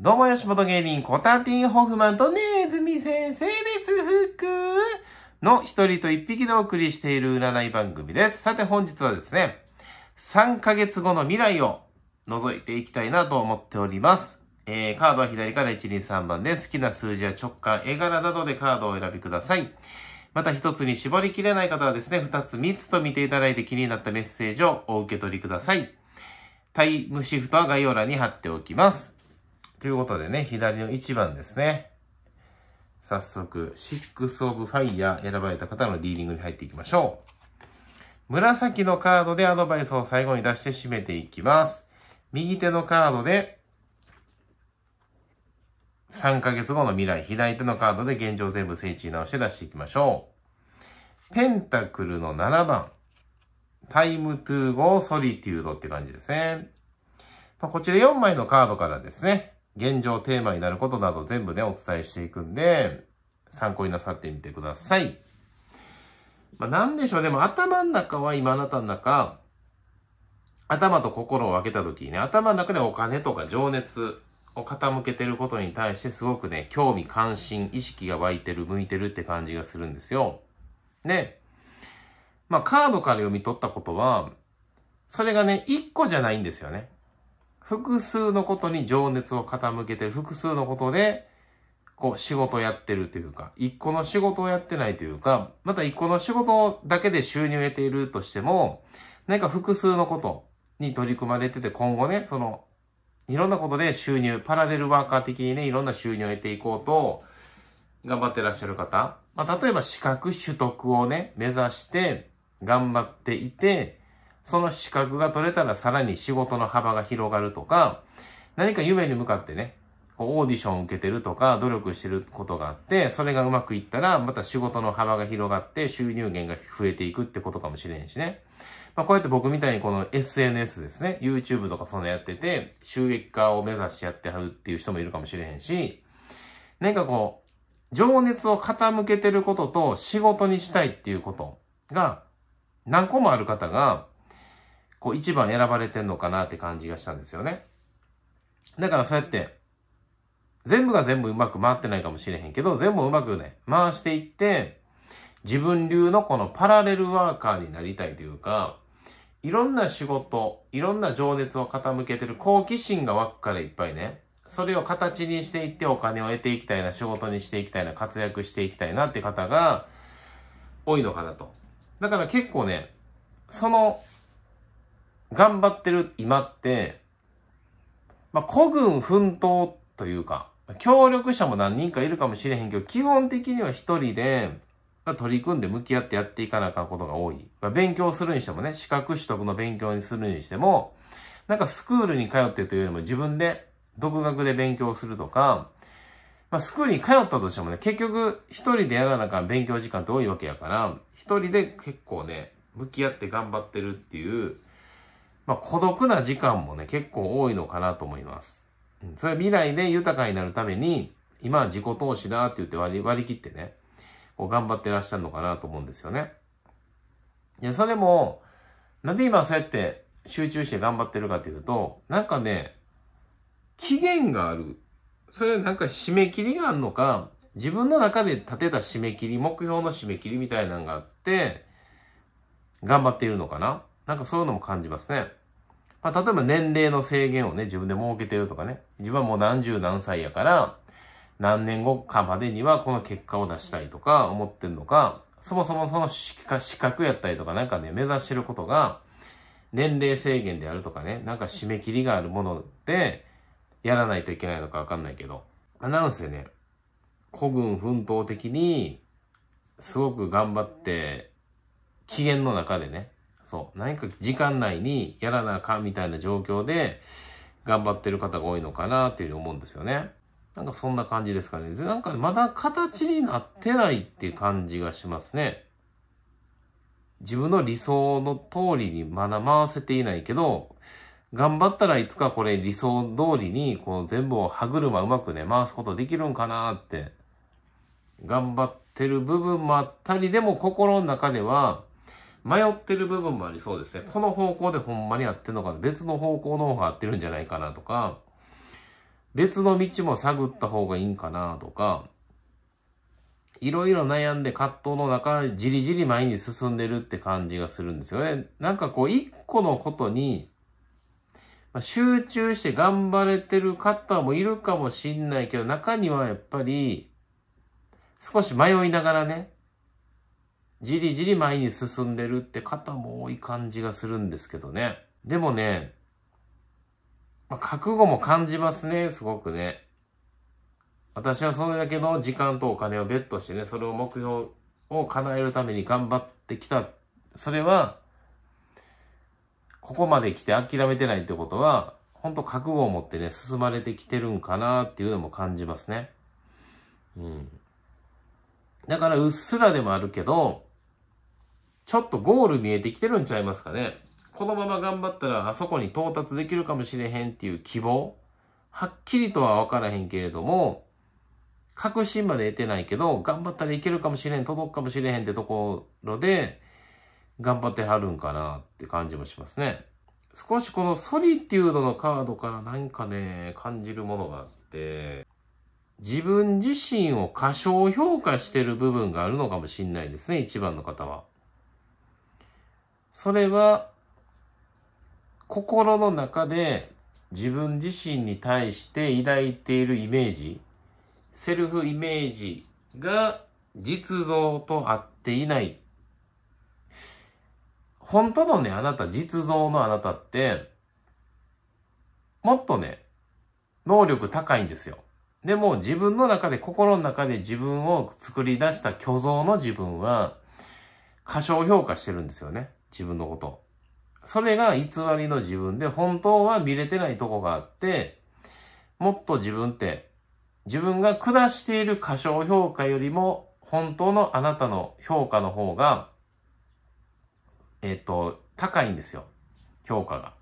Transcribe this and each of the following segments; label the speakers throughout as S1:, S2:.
S1: どうも、吉本芸人、コタティン・ホフマンとネズミ先生です、ふくの一人と一匹でお送りしている占い番組です。さて、本日はですね、3ヶ月後の未来を覗いていきたいなと思っております。えー、カードは左から123番で、好きな数字や直感、絵柄などでカードをお選びください。また一つに絞りきれない方はですね、二つ三つと見ていただいて気になったメッセージをお受け取りください。タイムシフトは概要欄に貼っておきます。ということでね、左の1番ですね。早速、シックス・オブ・ファイヤー選ばれた方のリーディングに入っていきましょう。紫のカードでアドバイスを最後に出して締めていきます。右手のカードで、3ヶ月後の未来、左手のカードで現状全部整地直して出していきましょう。ペンタクルの7番、タイムトゥーゴーソリテュードって感じですね。まこちら4枚のカードからですね、現状テーマになることなど全部ね、お伝えしていくんで、参考になさってみてください。まあ、なんでしょう、でも頭の中は今あなたの中、頭と心を分けた時にね、頭の中でお金とか情熱を傾けてることに対してすごくね、興味関心、意識が湧いてる、向いてるって感じがするんですよ。で、まあカードから読み取ったことは、それがね、一個じゃないんですよね。複数のことに情熱を傾けてる、複数のことで、こう仕事をやってるというか、一個の仕事をやってないというか、また一個の仕事だけで収入を得ているとしても、何か複数のことに取り組まれてて、今後ね、その、いろんなことで収入、パラレルワーカー的にね、いろんな収入を得ていこうと、頑張ってらっしゃる方、まあ、例えば資格取得をね、目指して、頑張っていて、その資格が取れたらさらに仕事の幅が広がるとか、何か夢に向かってね、オーディションを受けてるとか、努力してることがあって、それがうまくいったら、また仕事の幅が広がって、収入源が増えていくってことかもしれんしね。まあ、こうやって僕みたいにこの SNS ですね、YouTube とかそんなやってて、収益化を目指してやってはるっていう人もいるかもしれへんし、なんかこう、情熱を傾けてることと仕事にしたいっていうことが、何個もある方が、こう一番選ばれてんのかなって感じがしたんですよね。だからそうやって、全部が全部うまく回ってないかもしれへんけど、全部うまくね、回していって、自分流のこのパラレルワーカーになりたいというか、いろんな仕事、いろんな情熱を傾けてる好奇心が湧くからいっぱいね、それを形にしていってお金を得ていきたいな、仕事にしていきたいな、活躍していきたいなって方が多いのかなと。だから結構ね、その頑張ってる今って、まあ、孤軍奮闘というか、協力者も何人かいるかもしれへんけど、基本的には一人で、取り組んで向き合ってやっていかなあかんことが多い。まあ、勉強するにしてもね、資格取得の勉強にするにしても、なんかスクールに通ってというよりも自分で独学で勉強するとか、まあ、スクールに通ったとしてもね、結局一人でやらなあかん勉強時間って多いわけやから、一人で結構ね、向き合って頑張ってるっていう、まあ、孤独な時間もね、結構多いのかなと思います。うん、それは未来で豊かになるために、今は自己投資だって言って割り切ってね、こう頑張ってらっしゃるのかなと思うんですよね。いや、それも、なんで今そうやって集中して頑張ってるかというと、なんかね、期限がある。それはなんか締め切りがあるのか、自分の中で立てた締め切り、目標の締め切りみたいなのがあって、頑張っているのかななんかそういうのも感じますね。まあ、例えば年齢の制限をね、自分で設けてるとかね。自分はもう何十何歳やから、何年後かまでにはこの結果を出したいとか思ってんのか、そもそもその資格やったりとかなんかね、目指してることが、年齢制限であるとかね、なんか締め切りがあるもので、やらないといけないのかわかんないけど、なんせね、古軍奮闘的に、すごく頑張って、機嫌の中でね、そう。何か時間内にやらなあかんみたいな状況で頑張ってる方が多いのかなっていうふうに思うんですよね。なんかそんな感じですかね。なんかまだ形になってないっていう感じがしますね。自分の理想の通りにまだ回せていないけど、頑張ったらいつかこれ理想通りにこの全部を歯車うまくね回すことできるんかなって頑張ってる部分もあったりでも心の中では迷ってる部分もありそうですね。この方向でほんまに合ってるのかな別の方向の方が合ってるんじゃないかなとか、別の道も探った方がいいんかなとか、いろいろ悩んで葛藤の中、じりじり前に進んでるって感じがするんですよね。なんかこう、一個のことに、集中して頑張れてる方もいるかもしんないけど、中にはやっぱり、少し迷いながらね、じりじり前に進んでるって方も多い感じがするんですけどね。でもね、まあ、覚悟も感じますね、すごくね。私はそれだけの時間とお金をベットしてね、それを目標を叶えるために頑張ってきた。それは、ここまで来て諦めてないってことは、ほんと覚悟を持ってね、進まれてきてるんかなっていうのも感じますね。うん。だからうっすらでもあるけど、ちょっとゴール見えてきてるんちゃいますかね。このまま頑張ったらあそこに到達できるかもしれへんっていう希望。はっきりとは分からへんけれども、確信まで得てないけど、頑張ったらいけるかもしれん、届くかもしれへんってところで、頑張ってはるんかなって感じもしますね。少しこのソリテュードのカードからなんかね、感じるものがあって、自分自身を過小評価してる部分があるのかもしんないですね、一番の方は。それは心の中で自分自身に対して抱いているイメージ、セルフイメージが実像と合っていない。本当のね、あなた、実像のあなたって、もっとね、能力高いんですよ。でも自分の中で、心の中で自分を作り出した虚像の自分は、過小評価してるんですよね。自分のこと。それが偽りの自分で、本当は見れてないとこがあって、もっと自分って、自分が下している過小評価よりも、本当のあなたの評価の方が、えっ、と、高いんですよ。評価が。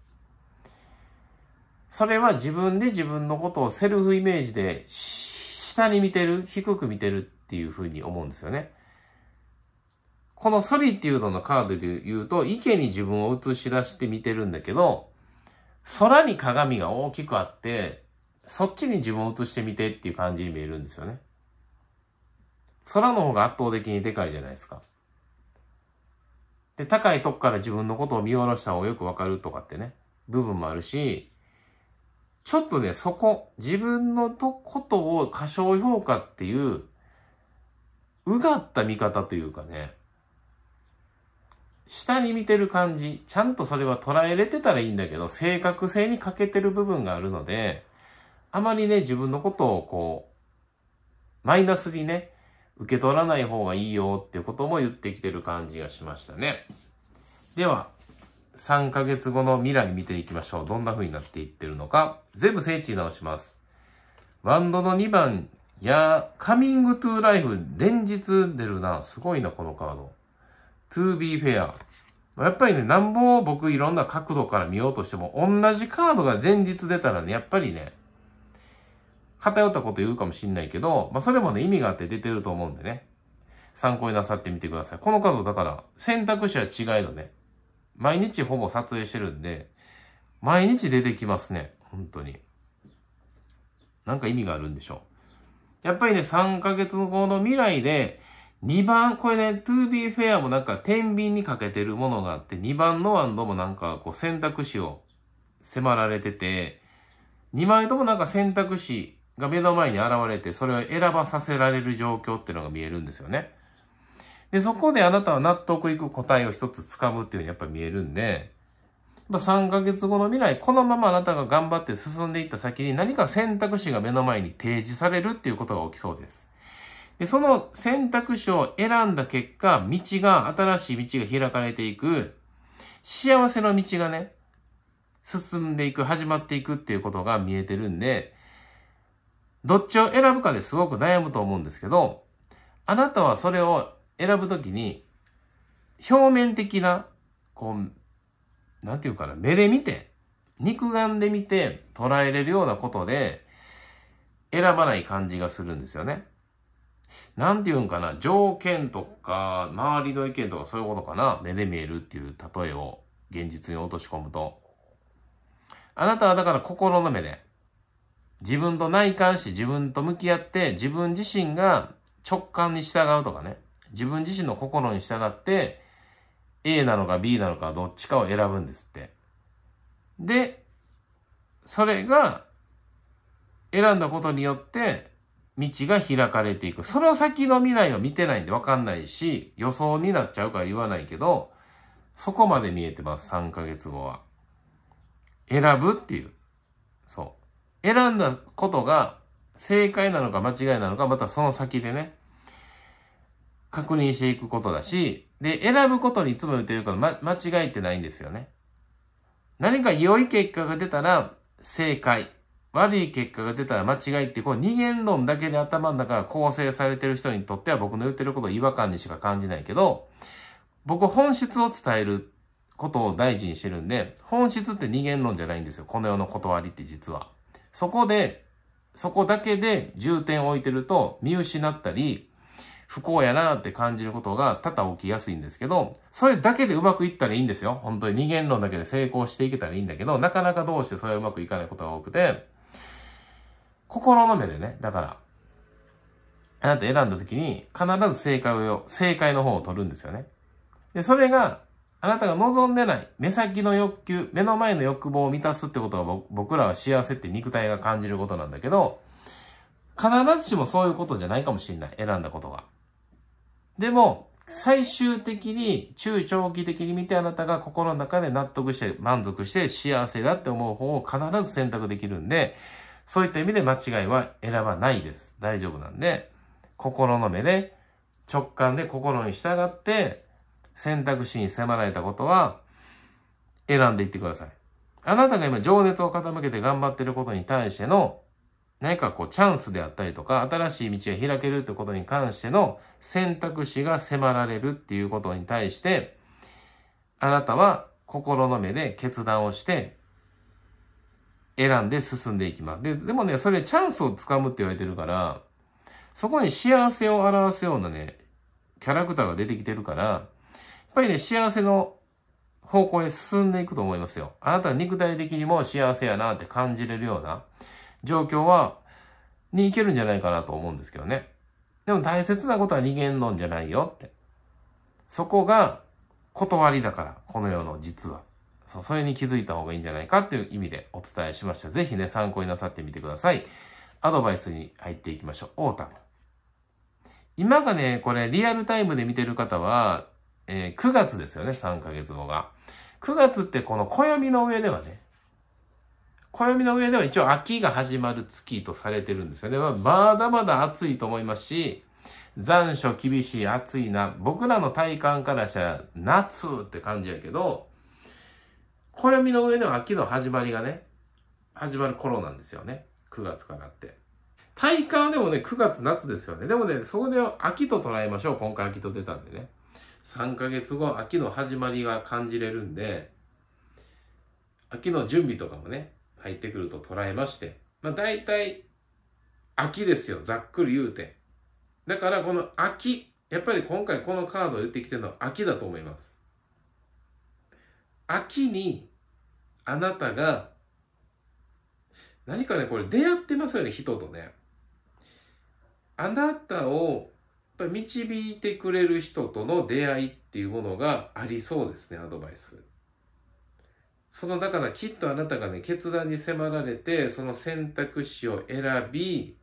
S1: それは自分で自分のことをセルフイメージで下に見てる、低く見てるっていうふうに思うんですよね。このソリテュードのカードで言うと、池に自分を映し出して見てるんだけど、空に鏡が大きくあって、そっちに自分を映してみてっていう感じに見えるんですよね。空の方が圧倒的にでかいじゃないですか。で、高いとこから自分のことを見下ろした方がよくわかるとかってね、部分もあるし、ちょっとね、そこ、自分のとことを過小評価っていう、うがった見方というかね、下に見てる感じ、ちゃんとそれは捉えれてたらいいんだけど、正確性に欠けてる部分があるので、あまりね、自分のことをこう、マイナスにね、受け取らない方がいいよっていうことも言ってきてる感じがしましたね。では、3ヶ月後の未来見ていきましょう。どんな風になっていってるのか。全部整地直します。ワンドの2番や、カミングトゥーライフ、連日出るな。すごいな、このカード。to be fair。やっぱりね、なんぼ僕いろんな角度から見ようとしても、同じカードが前日出たらね、やっぱりね、偏ったこと言うかもしんないけど、まあそれもね、意味があって出てると思うんでね。参考になさってみてください。このカードだから選択肢は違いのね。毎日ほぼ撮影してるんで、毎日出てきますね。本当に。なんか意味があるんでしょう。やっぱりね、3ヶ月後の未来で、2番、これね、to be fair もなんか天秤にかけてるものがあって、2番のンドもなんかこう選択肢を迫られてて、2枚ともなんか選択肢が目の前に現れて、それを選ばさせられる状況っていうのが見えるんですよね。で、そこであなたは納得いく答えを一つ掴むっていうふうにやっぱ見えるんで、ま3ヶ月後の未来、このままあなたが頑張って進んでいった先に何か選択肢が目の前に提示されるっていうことが起きそうです。で、その選択肢を選んだ結果、道が、新しい道が開かれていく、幸せの道がね、進んでいく、始まっていくっていうことが見えてるんで、どっちを選ぶかですごく悩むと思うんですけど、あなたはそれを選ぶときに、表面的な、こう、なんていうかな、目で見て、肉眼で見て捉えれるようなことで、選ばない感じがするんですよね。なんて言うんかな、条件とか、周りの意見とかそういうことかな、目で見えるっていう例えを現実に落とし込むと。あなたはだから心の目で、自分と内観し、自分と向き合って、自分自身が直感に従うとかね、自分自身の心に従って、A なのか B なのかどっちかを選ぶんですって。で、それが選んだことによって道が開かれていく。その先の未来を見てないんでわかんないし、予想になっちゃうから言わないけど、そこまで見えてます、3ヶ月後は。選ぶっていう。そう。選んだことが正解なのか間違いなのか、またその先でね、確認していくことだし、で、選ぶことにいつも言ってるから、ま、間違えてないんですよね。何か良い結果が出たら正解。悪い結果が出たら間違いって、こう、二元論だけで頭の中が構成されてる人にとっては僕の言ってることを違和感にしか感じないけど、僕本質を伝えることを大事にしてるんで、本質って二元論じゃないんですよ。この世の断りって実は。そこで、そこだけで重点を置いてると見失ったり、不幸やなって感じることが多々起きやすいんですけど、それだけでうまくいったらいいんですよ。本当に二元論だけで成功していけたらいいんだけど、なかなかどうしてそれはうまくいかないことが多くて、心の目でね、だから、あなた選んだ時に必ず正解を、正解の方を取るんですよね。で、それがあなたが望んでない目先の欲求、目の前の欲望を満たすってことは僕らは幸せって肉体が感じることなんだけど、必ずしもそういうことじゃないかもしれない。選んだことが。でも、最終的に、中長期的に見てあなたが心の中で納得して満足して幸せだって思う方を必ず選択できるんで、そういった意味で間違いは選ばないです。大丈夫なんで、心の目で、直感で心に従って、選択肢に迫られたことは、選んでいってください。あなたが今情熱を傾けて頑張っていることに対しての、何かこうチャンスであったりとか、新しい道が開けるってことに関しての選択肢が迫られるっていうことに対して、あなたは心の目で決断をして選んで進んでいきます。で、でもね、それチャンスをつかむって言われてるから、そこに幸せを表すようなね、キャラクターが出てきてるから、やっぱりね、幸せの方向へ進んでいくと思いますよ。あなたは肉体的にも幸せやなって感じれるような状況は、にいけるんじゃないかなと思うんですけどね。でも大切なことは人間論じゃないよって。そこが断りだから、この世の実は。そう、それに気づいた方がいいんじゃないかっていう意味でお伝えしました。ぜひね、参考になさってみてください。アドバイスに入っていきましょう。オータム。今がね、これリアルタイムで見てる方は、えー、9月ですよね、3ヶ月後が。9月ってこの暦の上ではね、暦の上では一応秋が始まる月とされてるんですよね。まだまだ暑いと思いますし、残暑厳しい暑いな。僕らの体感からしたら夏って感じやけど、暦の上では秋の始まりがね、始まる頃なんですよね。9月からって。体感でもね、9月夏ですよね。でもね、そこで秋と捉えましょう。今回秋と出たんでね。3ヶ月後、秋の始まりが感じれるんで、秋の準備とかもね、入ってくると捉えまして、まあ大体、秋ですよ。ざっくり言うて。だからこの秋、やっぱり今回このカードを言ってきてるのは秋だと思います。秋にあなたが何かね、これ出会ってますよね、人とね。あなたを導いてくれる人との出会いっていうものがありそうですね、アドバイス。その、だからきっとあなたがね、決断に迫られて、その選択肢を選び、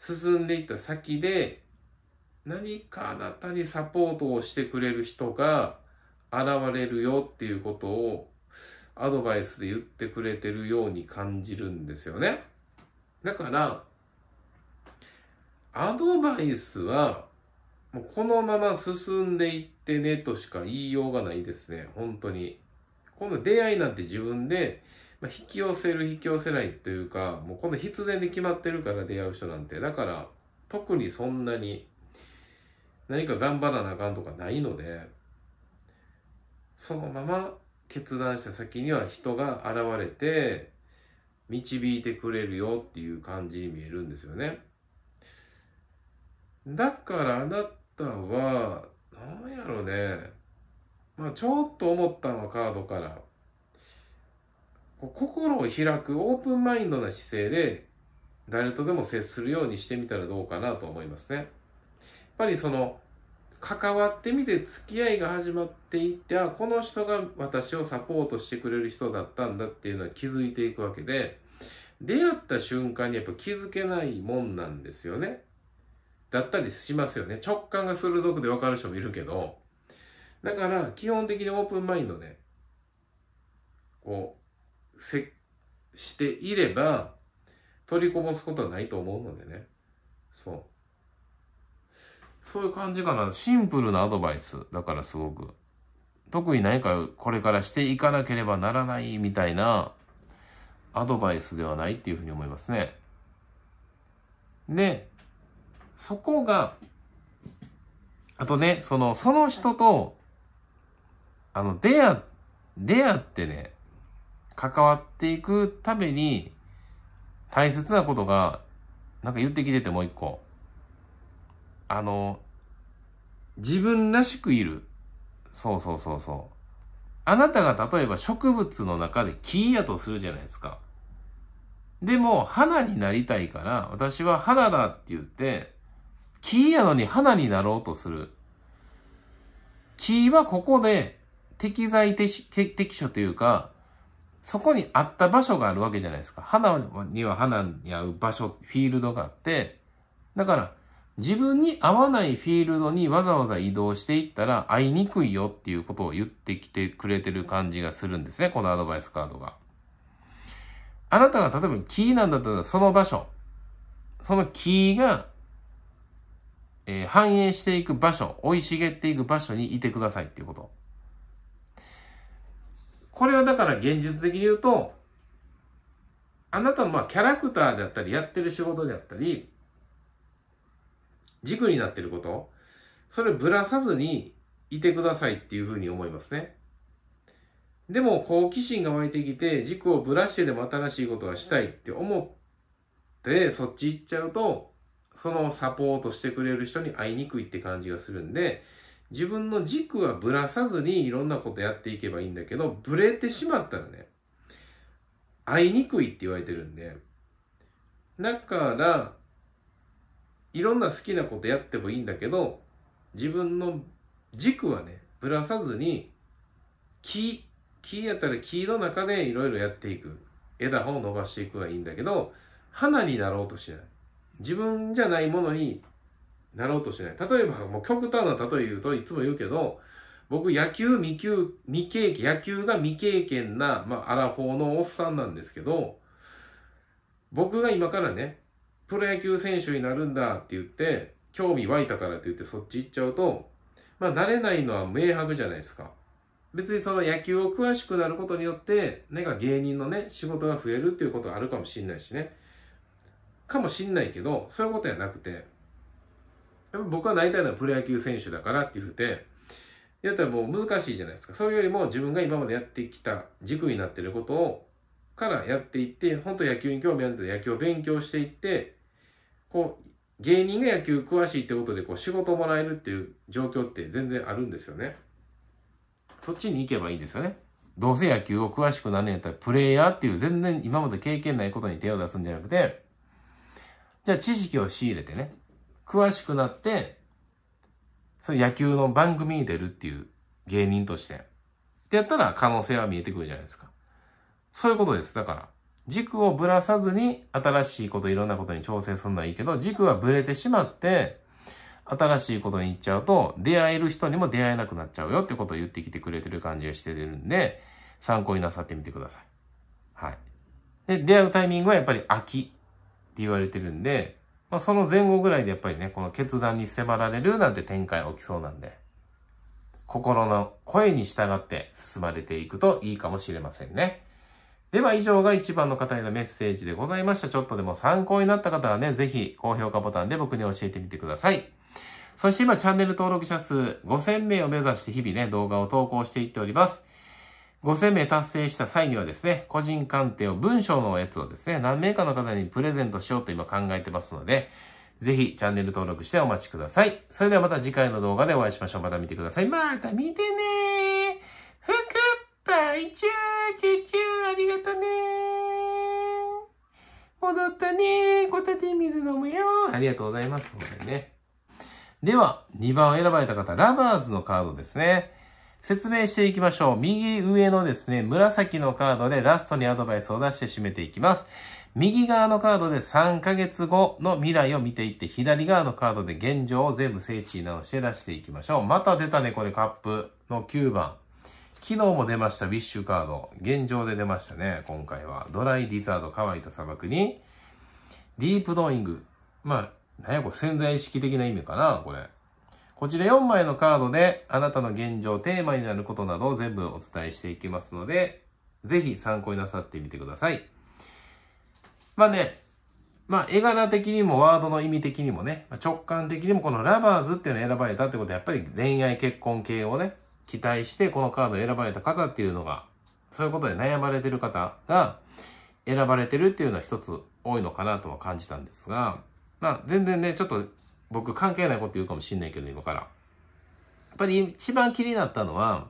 S1: 進んでいった先で、何かあなたにサポートをしてくれる人が現れるよっていうことをアドバイスで言ってくれてるように感じるんですよね。だから、アドバイスは、もうこのまま進んでいってねとしか言いようがないですね。本当に。この出会いなんて自分で、ま引き寄せる引き寄せないというか、もうこの必然で決まってるから出会う人なんて。だから、特にそんなに何か頑張らなあかんとかないので、そのまま決断した先には人が現れて導いてくれるよっていう感じに見えるんですよね。だからあなたは、何やろね、まあちょっと思ったのカードから、心を開くオープンマインドな姿勢で誰とでも接するようにしてみたらどうかなと思いますね。やっぱりその関わってみて付き合いが始まっていってあこの人が私をサポートしてくれる人だったんだっていうのは気づいていくわけで出会った瞬間にやっぱ気づけないもんなんですよね。だったりしますよね。直感が鋭くで分かる人もいるけど。だから基本的にオープンマインドでこうせしていれば取りこぼすことはないと思うのでね。そう。そういう感じかな。シンプルなアドバイス。だからすごく。特に何かこれからしていかなければならないみたいなアドバイスではないっていうふうに思いますね。で、そこが、あとね、その、その人と、あの、出会、出会ってね、関わっていくために、大切なことが、なんか言ってきててもう一個。あの、自分らしくいる。そうそうそうそう。あなたが例えば植物の中で木やとするじゃないですか。でも、花になりたいから、私は花だって言って、木やのに花になろうとする。木はここで適材適所というか、そこにあった場所があるわけじゃないですか。花には花に合う場所、フィールドがあって、だから、自分に合わないフィールドにわざわざ移動していったら会いにくいよっていうことを言ってきてくれてる感じがするんですね、このアドバイスカードが。あなたが例えばキーなんだったらその場所、そのキーが、えー、反映していく場所、生い茂っていく場所にいてくださいっていうこと。これはだから現実的に言うと、あなたのまあキャラクターであったり、やってる仕事であったり、軸になってること、それぶらさずにいてくださいっていうふうに思いますね。でも好奇心が湧いてきて、軸をぶらしてでも新しいことがしたいって思って、そっち行っちゃうと、そのサポートしてくれる人に会いにくいって感じがするんで、自分の軸はぶらさずにいろんなことやっていけばいいんだけど、ぶれてしまったらね、会いにくいって言われてるんで、だから、いろんな好きなことやってもいいんだけど、自分の軸はね、ぶらさずに、木、木やったら木の中でいろいろやっていく。枝を伸ばしていくはいいんだけど、花になろうとしない。自分じゃないものになろうとしない。例えば、もう極端な例え言うといつも言うけど、僕野球未経未経験、野球が未経験な、まあ、アラフォーのおっさんなんですけど、僕が今からね、プロ野球選手になるんだって言って、興味湧いたからって言ってそっち行っちゃうと、まあ、慣れないのは明白じゃないですか。別にその野球を詳しくなることによって、なんか芸人のね、仕事が増えるっていうことがあるかもしんないしね。かもしんないけど、そういうことじゃなくて、僕はなりたいのはプロ野球選手だからって言って、やったらもう難しいじゃないですか。それよりも自分が今までやってきた軸になってることを、からやっていって、本当野球に興味あるんで野球を勉強していって、こう、芸人が野球詳しいってことで、こう、仕事もらえるっていう状況って全然あるんですよね。そっちに行けばいいですよね。どうせ野球を詳しくなんねやったら、プレイヤーっていう全然今まで経験ないことに手を出すんじゃなくて、じゃあ知識を仕入れてね、詳しくなって、その野球の番組に出るっていう芸人として。ってやったら可能性は見えてくるじゃないですか。そういうことです。だから、軸をぶらさずに新しいこといろんなことに調整するのはいいけど、軸がぶれてしまって、新しいことに行っちゃうと、出会える人にも出会えなくなっちゃうよってことを言ってきてくれてる感じがしてるんで、参考になさってみてください。はい。で、出会うタイミングはやっぱり秋って言われてるんで、まあ、その前後ぐらいでやっぱりね、この決断に迫られるなんて展開起きそうなんで、心の声に従って進まれていくといいかもしれませんね。では以上が1番の方へのメッセージでございました。ちょっとでも参考になった方はね、ぜひ高評価ボタンで僕に教えてみてください。そして今チャンネル登録者数5000名を目指して日々ね、動画を投稿していっております。5000名達成した際にはですね、個人鑑定を文章のやつをですね、何名かの方にプレゼントしようと今考えてますので、ぜひチャンネル登録してお待ちください。それではまた次回の動画でお会いしましょう。また見てください。また見てねーいちゅー、ちゅーちゅー、ありがとね戻ったねこたて水飲むよありがとうございます。これね。では、2番を選ばれた方、ラバーズのカードですね。説明していきましょう。右上のですね、紫のカードでラストにアドバイスを出して締めていきます。右側のカードで3ヶ月後の未来を見ていって、左側のカードで現状を全部整地直して出していきましょう。また出たね、これカップの9番。昨日も出ました、ウィッシュカード。現状で出ましたね、今回は。ドライディザード、乾いた砂漠に、ディープドーイング。まあ、なんやこれ、潜在意識的な意味かな、これ。こちら4枚のカードで、あなたの現状、テーマになることなどを全部お伝えしていきますので、ぜひ参考になさってみてください。まあね、まあ、絵柄的にもワードの意味的にもね、直感的にもこのラバーズっていうのを選ばれたってことはやっぱり恋愛結婚系をね、期待してこのカードを選ばれた方っていうのが、そういうことで悩まれてる方が選ばれてるっていうのは一つ多いのかなとは感じたんですが、まあ全然ね、ちょっと僕関係ないこと言うかもしんないけど今から。やっぱり一番気になったのは、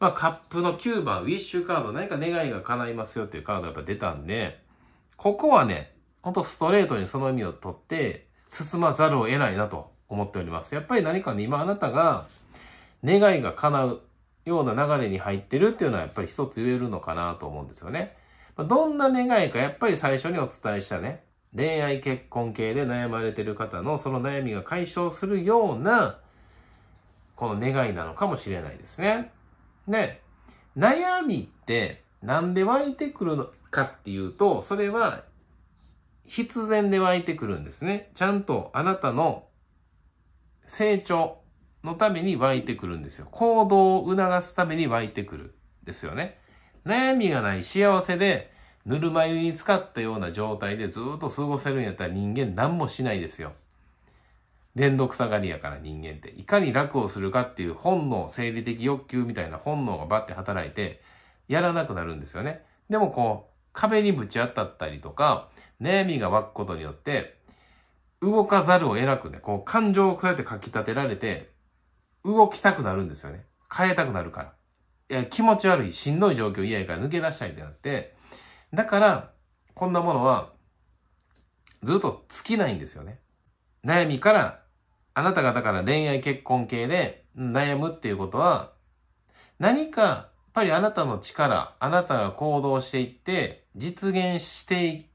S1: まあカップの9番、ウィッシュカード、何か願いが叶いますよっていうカードやっぱ出たんで、ここはね、ほんとストレートにその意味を取って進まざるを得ないなと思っております。やっぱり何かね、今あなたが願いが叶うような流れに入ってるっていうのはやっぱり一つ言えるのかなと思うんですよね。どんな願いかやっぱり最初にお伝えしたね、恋愛結婚系で悩まれてる方のその悩みが解消するような、この願いなのかもしれないですね。で、悩みってなんで湧いてくるのかっていうと、それは必然で湧いてくるんですね。ちゃんとあなたの成長、のために湧いてくるんですよ。行動を促すために湧いてくる。ですよね。悩みがない幸せで、ぬるま湯に浸かったような状態でずっと過ごせるんやったら人間何もしないですよ。めんどくさがりやから人間って。いかに楽をするかっていう本能、生理的欲求みたいな本能がバッて働いて、やらなくなるんですよね。でもこう、壁にぶち当たったりとか、悩みが湧くことによって、動かざるを得なくね、こう感情をこうやってかき立てられて、動きたくなるんですよね。変えたくなるから。いや、気持ち悪い、しんどい状況嫌やから抜け出したいってなって、だから、こんなものは、ずっと尽きないんですよね。悩みから、あなたがだから恋愛結婚系で悩むっていうことは、何か、やっぱりあなたの力、あなたが行動していって、実現して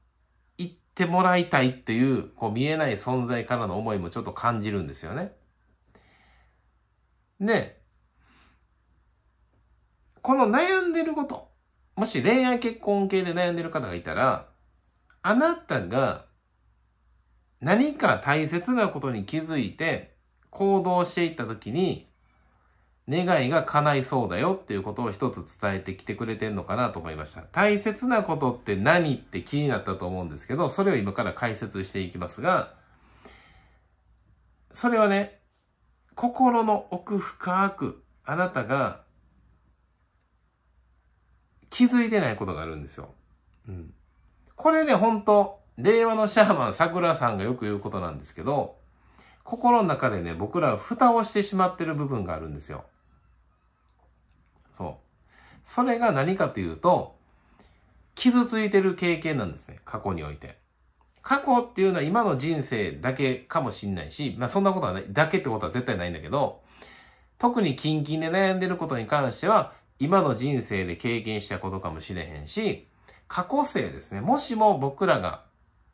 S1: いってもらいたいっていう、こう見えない存在からの思いもちょっと感じるんですよね。で、この悩んでること、もし恋愛結婚系で悩んでる方がいたら、あなたが何か大切なことに気づいて行動していった時に、願いが叶いそうだよっていうことを一つ伝えてきてくれてんのかなと思いました。大切なことって何って気になったと思うんですけど、それを今から解説していきますが、それはね、心の奥深く、あなたが気づいてないことがあるんですよ。うん。これね、本当令和のシャーマン桜さんがよく言うことなんですけど、心の中でね、僕らは蓋をしてしまってる部分があるんですよ。そう。それが何かというと、傷ついてる経験なんですね。過去において。過去っていうのは今の人生だけかもしんないし、まあそんなことはない、だけってことは絶対ないんだけど、特に近々で悩んでることに関しては、今の人生で経験したことかもしれへんし、過去生ですね。もしも僕らが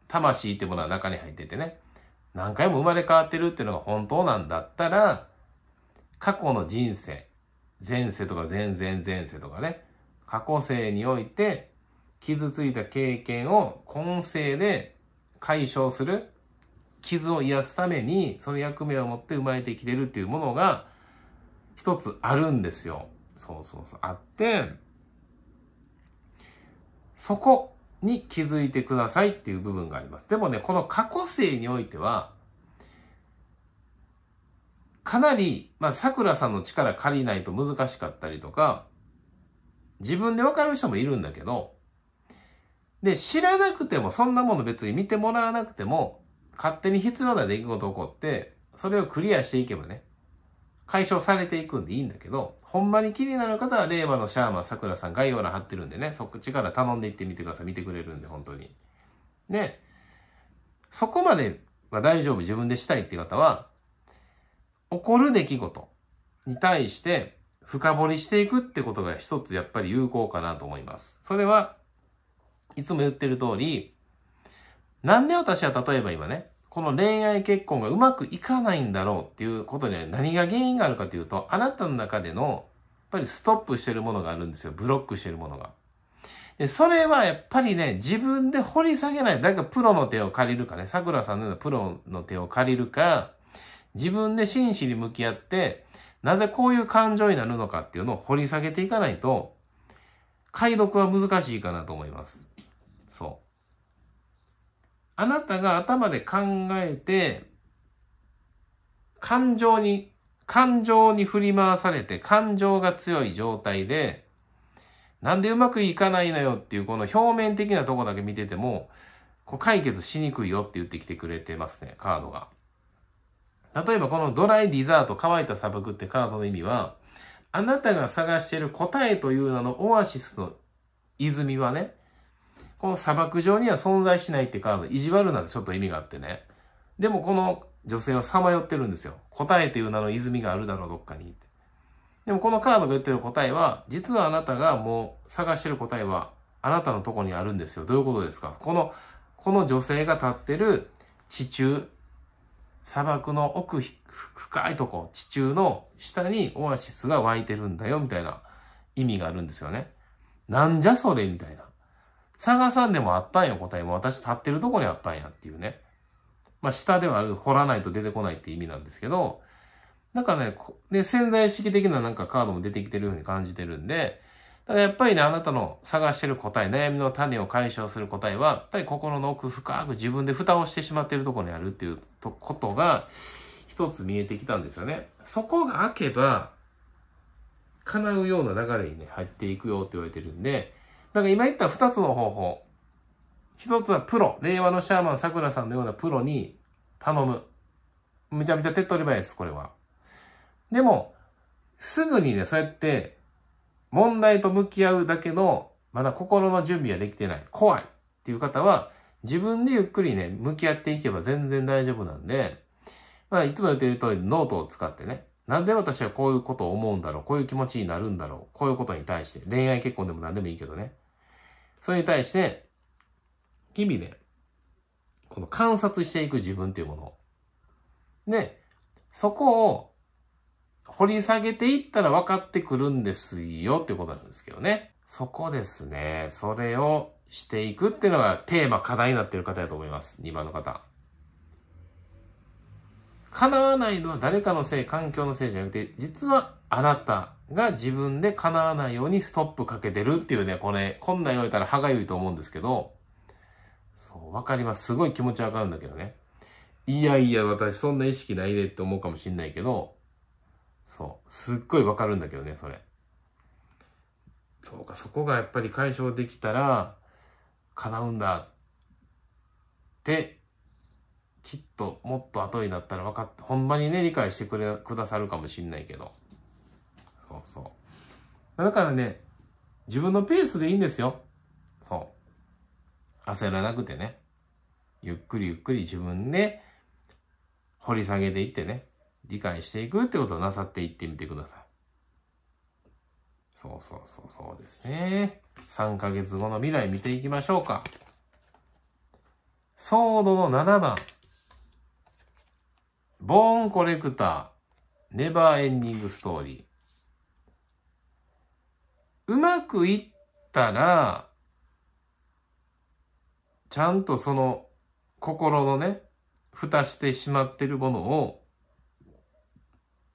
S1: 魂ってものは中に入っててね、何回も生まれ変わってるっていうのが本当なんだったら、過去の人生、前世とか前々前世とかね、過去生において傷ついた経験を今世で解消する、傷を癒すために、その役目を持って生まれてきてるっていうものが、一つあるんですよ。そうそうそう。あって、そこに気づいてくださいっていう部分があります。でもね、この過去性においては、かなり、まあ、桜さんの力借りないと難しかったりとか、自分でわかる人もいるんだけど、で、知らなくても、そんなもの別に見てもらわなくても、勝手に必要な出来事起こって、それをクリアしていけばね、解消されていくんでいいんだけど、ほんまに気になる方は、令和のシャーマン、桜さん、概要欄貼ってるんでね、そっちから頼んでいってみてください。見てくれるんで、本当に。で、そこまでは大丈夫、自分でしたいって方は、起こる出来事に対して深掘りしていくってことが一つやっぱり有効かなと思います。それはいつも言ってる通り、なんで私は例えば今ね、この恋愛結婚がうまくいかないんだろうっていうことには何が原因があるかというと、あなたの中での、やっぱりストップしてるものがあるんですよ。ブロックしてるものが。で、それはやっぱりね、自分で掘り下げない。だからプロの手を借りるかね、桜さんのようなプロの手を借りるか、自分で真摯に向き合って、なぜこういう感情になるのかっていうのを掘り下げていかないと、解読は難しいかなと思います。そう。あなたが頭で考えて、感情に、感情に振り回されて感情が強い状態で、なんでうまくいかないのよっていうこの表面的なとこだけ見てても、こう解決しにくいよって言ってきてくれてますね、カードが。例えばこのドライディザート乾いた砂漠ってカードの意味は、あなたが探している答えという名のオアシスの泉はね、この砂漠上には存在しないってカード、意地悪なんでちょっと意味があってね。でもこの女性はさまよってるんですよ。答えという名の泉があるだろう、どっかに。でもこのカードが言ってる答えは、実はあなたがもう探してる答えは、あなたのとこにあるんですよ。どういうことですかこの、この女性が立ってる地中、砂漠の奥深いとこ、地中の下にオアシスが湧いてるんだよ、みたいな意味があるんですよね。なんじゃそれみたいな。探さんでもあったんよ、答えも。私立ってるとこにあったんやっていうね。まあ、下ではある、掘らないと出てこないって意味なんですけど、なんかね、で、潜在意識的ななんかカードも出てきてるように感じてるんで、だからやっぱりね、あなたの探してる答え、悩みの種を解消する答えは、やっぱり心の奥深く自分で蓋をしてしまっているところにあるっていうことが、一つ見えてきたんですよね。そこが開けば、叶うような流れにね、入っていくよって言われてるんで、だから今言った2つの方法。1つはプロ。令和のシャーマン桜さんのようなプロに頼む。むちゃむちゃ手っ取り早いです、これは。でも、すぐにね、そうやって問題と向き合うだけの、まだ心の準備はできてない。怖いっていう方は、自分でゆっくりね、向き合っていけば全然大丈夫なんで、まあ、いつも言っている通りノートを使ってね、なんで私はこういうことを思うんだろう、こういう気持ちになるんだろう、こういうことに対して、恋愛結婚でも何でもいいけどね。それに対して、日々ね、この観察していく自分っていうもの。で、そこを掘り下げていったら分かってくるんですよっていうことなんですけどね。そこですね。それをしていくっていうのがテーマ、課題になってる方だと思います。2番の方。叶わないのは誰かのせい、環境のせいじゃなくて、実はあなたが自分で叶わないようにストップかけてるっていうね、これ、こんな言われたら歯がゆいと思うんですけど、そう、わかります。すごい気持ちわかるんだけどね。いやいや、私そんな意識ないでって思うかもしんないけど、そう、すっごいわかるんだけどね、それ。そうか、そこがやっぱり解消できたら、叶うんだって、きっともっと後になったら分かって、ほんまにね、理解してくれ、くださるかもしんないけど。そうそう。だからね、自分のペースでいいんですよ。そう。焦らなくてね。ゆっくりゆっくり自分で掘り下げていってね、理解していくってことをなさっていってみてください。そうそうそうそうですね。3ヶ月後の未来見ていきましょうか。ソードの7番。ボーンコレクター、ネバーエンディングストーリー。うまくいったら、ちゃんとその心のね、蓋してしまってるものを、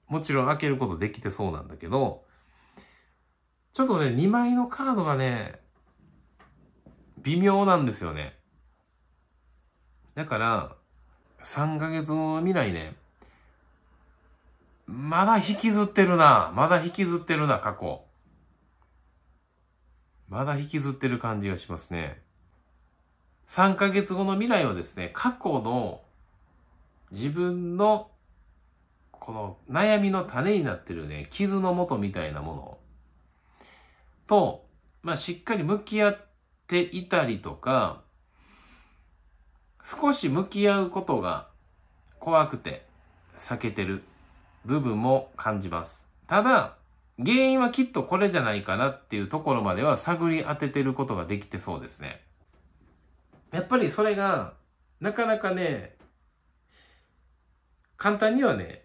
S1: もちろん開けることできてそうなんだけど、ちょっとね、2枚のカードがね、微妙なんですよね。だから、3ヶ月の未来ね、まだ引きずってるな。まだ引きずってるな、過去。まだ引きずってる感じがしますね。3ヶ月後の未来はですね、過去の自分のこの悩みの種になってるね、傷の元みたいなものと、まあ、しっかり向き合っていたりとか、少し向き合うことが怖くて避けてる部分も感じます。ただ、原因はきっとこれじゃないかなっていうところまでは探り当ててることができてそうですね。やっぱりそれが、なかなかね、簡単にはね、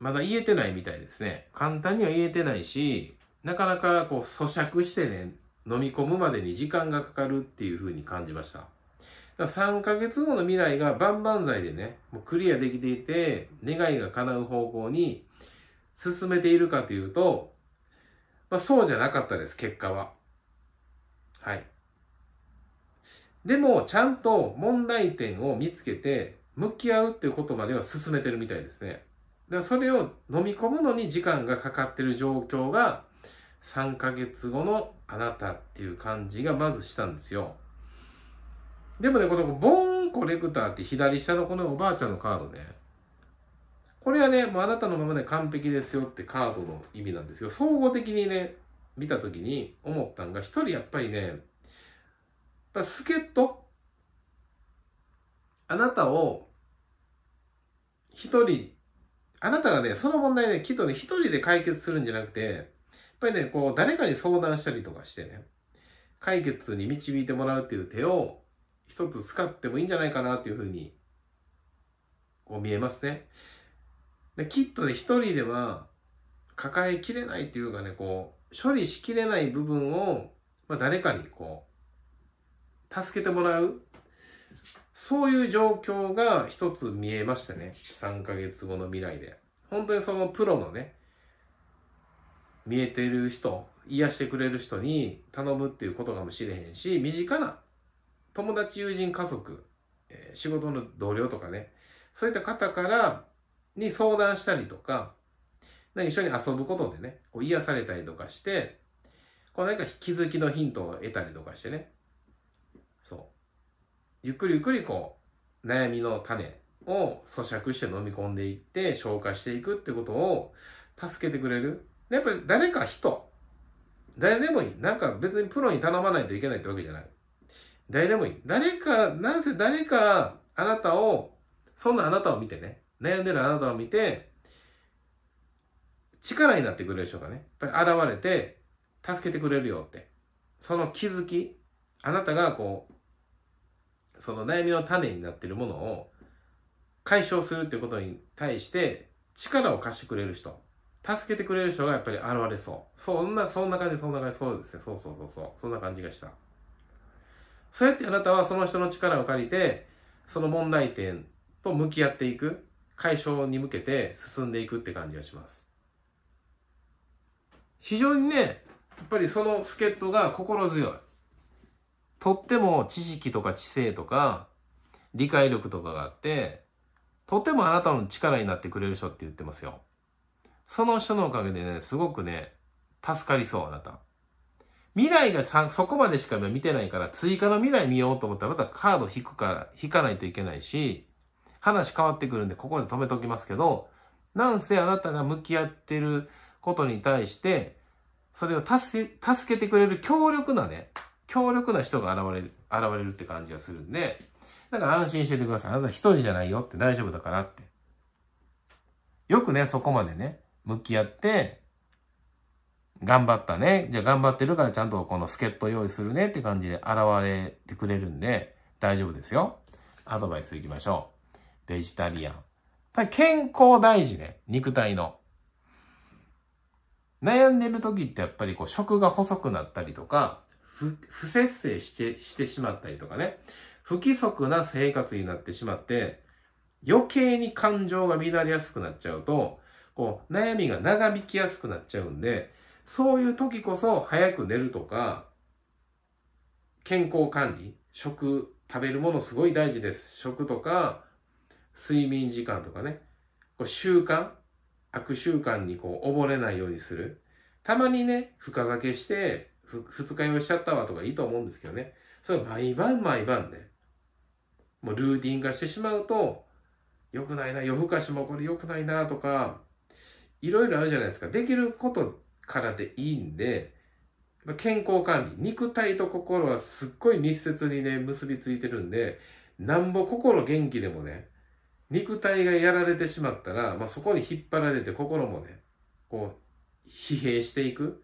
S1: まだ言えてないみたいですね。簡単には言えてないし、なかなかこう咀嚼してね、飲み込むまでに時間がかかるっていう風に感じました。だから3ヶ月後の未来が万々歳でね、もうクリアできていて、願いが叶う方向に進めているかというと、まあ、そうじゃなかったです、結果は。はい。でも、ちゃんと問題点を見つけて、向き合うっていうことまでは進めてるみたいですね。だからそれを飲み込むのに時間がかかってる状況が、3ヶ月後のあなたっていう感じがまずしたんですよ。でもね、このボーンコレクターって左下のこのおばあちゃんのカードね、これはね、もうあなたのままで完璧ですよってカードの意味なんですよ。総合的にね、見た時に思ったんが、一人やっぱりね、助っ人あなたを一人、あなたがね、その問題ね、きっとね、一人で解決するんじゃなくて、やっぱりね、こう、誰かに相談したりとかしてね、解決に導いてもらうっていう手を一つ使ってもいいんじゃないかなっていうふうに、こう見えますね。で、きっとね、一人では抱えきれないというかね、こう、処理しきれない部分を、まあ、誰かにこう、助けてもらう。そういう状況が一つ見えましたね。3ヶ月後の未来で。本当にそのプロのね、見えてる人、癒してくれる人に頼むっていうことかもしれへんし、身近な友達、友人、家族、えー、仕事の同僚とかね、そういった方からに相談したりとか、一緒に遊ぶことでね、こう癒されたりとかして、こう何か気づきのヒントを得たりとかしてね、そう。ゆっくりゆっくりこう、悩みの種を咀嚼して飲み込んでいって、消化していくってことを助けてくれる。やっぱり誰か人、誰でもいい。なんか別にプロに頼まないといけないってわけじゃない。誰でもいい。誰か、なんせ誰か、あなたを、そんなあなたを見てね、悩んでるあなたを見て、力になってくれる人がね、やっぱり現れて、助けてくれるよって。その気づき、あなたがこう、その悩みの種になってるものを解消するってことに対して力を貸してくれる人、助けてくれる人がやっぱり現れそう。そんな、そんな感じ、そんな感じ、そうですね。そうそうそうそう。そんな感じがした。そうやってあなたはその人の力を借りて、その問題点と向き合っていく。解消に向けて進んでいくって感じがします。非常にね、やっぱりその助っ人が心強い。とっても知識とか知性とか理解力とかがあって、とてもあなたの力になってくれる人って言ってますよ。その人のおかげでね、すごくね、助かりそう、あなた。未来がそこまでしか見てないから、追加の未来見ようと思ったらまたカード引くから、引かないといけないし、話変わってくるんで、ここで止めておきますけど、なんせあなたが向き合ってることに対して、それを助け、助けてくれる強力なね、強力な人が現れる、現れるって感じがするんで、だから安心しててください。あなた一人じゃないよって大丈夫だからって。よくね、そこまでね、向き合って、頑張ったね。じゃあ頑張ってるからちゃんとこの助っ人用意するねって感じで現れてくれるんで、大丈夫ですよ。アドバイス行きましょう。ベジタリアン。やっぱり健康大事ね、肉体の。悩んでる時ってやっぱりこう食が細くなったりとか、不不節制してしてしまったりとかね、不規則な生活になってしまって、余計に感情が乱れやすくなっちゃうと、こう悩みが長引きやすくなっちゃうんで、そういう時こそ早く寝るとか、健康管理、食、食べるものすごい大事です。食とか、睡眠時間とかね、こう習慣、悪習慣にこう溺れないようにする。たまにね、深酒して、二日酔いしちゃったわとかいいと思うんですけどね。それを毎晩毎晩ね、もうルーティン化してしまうと、良くないな、夜更かしもこれ良くないなとか、いろいろあるじゃないですか。できることからでいいんで、健康管理、肉体と心はすっごい密接にね、結びついてるんで、なんぼ心元気でもね、肉体がやられてしまったら、まあ、そこに引っ張られて心もね、こう、疲弊していく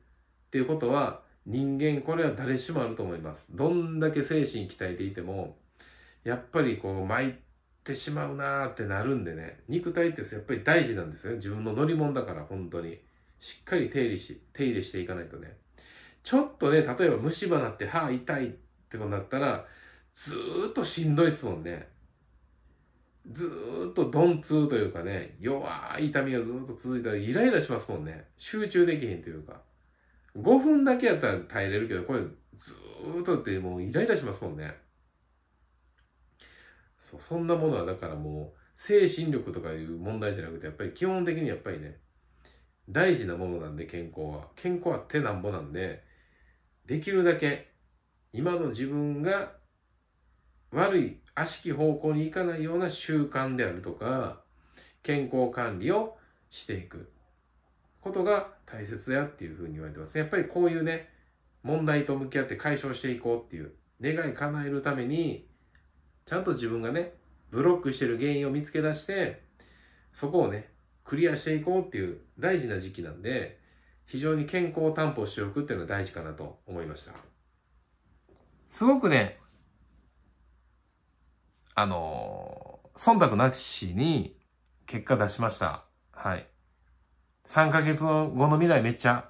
S1: っていうことは、人間、これは誰しもあると思います。どんだけ精神鍛えていても、やっぱりこう、参ってしまうなーってなるんでね、肉体ってやっぱり大事なんですよね。自分の乗り物だから、本当に。しっかり手入れし、手入れしていかないとね。ちょっとね、例えば虫歯なって歯痛いってことになったら、ずーっとしんどいですもんね。ずっと鈍痛というかね、弱い痛みがずっと続いたらイライラしますもんね。集中できへんというか。5分だけやったら耐えれるけど、これずっとってもうイライラしますもんね。そう、そんなものはだからもう精神力とかいう問題じゃなくて、やっぱり基本的にやっぱりね、大事なものなんで健康は。健康は手なんぼなんで、できるだけ今の自分が悪い悪しき方向に行かないような習慣であるとか、健康管理をしていくことが大切だっていうふうに言われてます。やっぱりこういうね、問題と向き合って解消していこうっていう、願い叶えるために、ちゃんと自分がね、ブロックしてる原因を見つけ出して、そこをね、クリアしていこうっていう大事な時期なんで、非常に健康を担保しておくっていうのは大事かなと思いました。すごくね、あのー、忖度なしに結果出しました。はい。3ヶ月後の未来めっちゃ、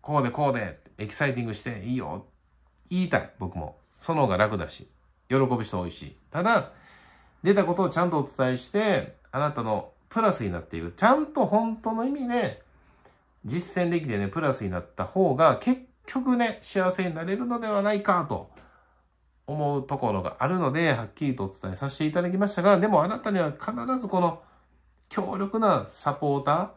S1: こうでこうで、エキサイティングしていいよ。言いたい、僕も。その方が楽だし、喜ぶ人多いし。ただ、出たことをちゃんとお伝えして、あなたのプラスになっていく。ちゃんと本当の意味で実践できてね、プラスになった方が結局ね、幸せになれるのではないかと思うところがあるので、はっきりとお伝えさせていただきましたが、でもあなたには必ずこの強力なサポーター、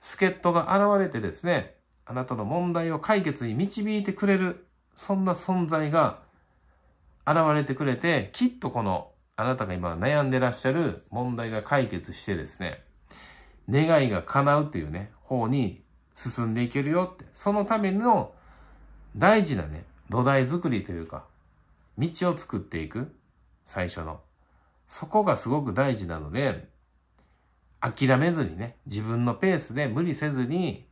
S1: 助っ人が現れてですね、あなたの問題を解決に導いてくれる、そんな存在が現れてくれて、きっとこのあなたが今悩んでらっしゃる問題が解決してですね、願いが叶うっていうね、方に進んでいけるよって、そのための大事なね、土台作りというか、道を作っていく。最初の。そこがすごく大事なので、諦めずにね、自分のペースで無理せずに、